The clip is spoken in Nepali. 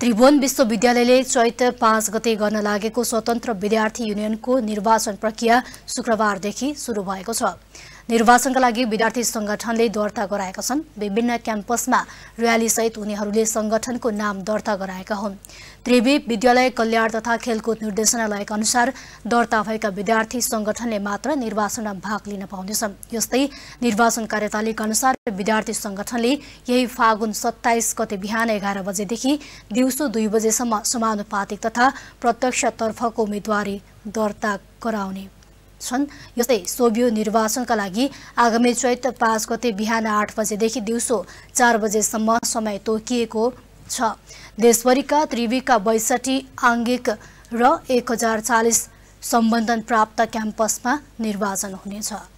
त्रिभुवन विश्वविद्यालयले चैत पाँच गते गर्न लागेको स्वतन्त्र विद्यार्थी युनियनको निर्वाचन प्रक्रिया शुक्रबारदेखि सुरु भएको छ निर्वाचनका लागि विद्यार्थी सङ्गठनले दर्ता गराएका छन् विभिन्न क्याम्पसमा र्यालीसहित उनीहरूले संगठनको नाम दर्ता गराएका हुन् त्रिवी विद्यालय कल्याण तथा खेलकुद निर्देशनालयका अनुसार दर्ता भएका विद्यार्थी सङ्गठनले मात्र निर्वाचनमा भाग लिन पाउनेछन् यस्तै निर्वाचन कार्यतालिका अनुसार विद्यार्थी सङ्गठनले यही फागुन सत्ताइस गते बिहान एघार बजेदेखि दिउँसो दुई बजेसम्म समानुपातिक तथा प्रत्यक्षतर्फको उम्मेदवारी दर्ता गराउने छन् यस्तै सोभियो निर्वाचनका लागि आगामी चैत पाँच गते बिहान आठ बजेदेखि दिउँसो चार बजेसम्म समय तोकिएको छ देशभरिका त्रिवीका बैसठी आङ्गिक र एक हजार चालिस सम्बन्धन प्राप्त क्याम्पसमा निर्वाचन हुनेछ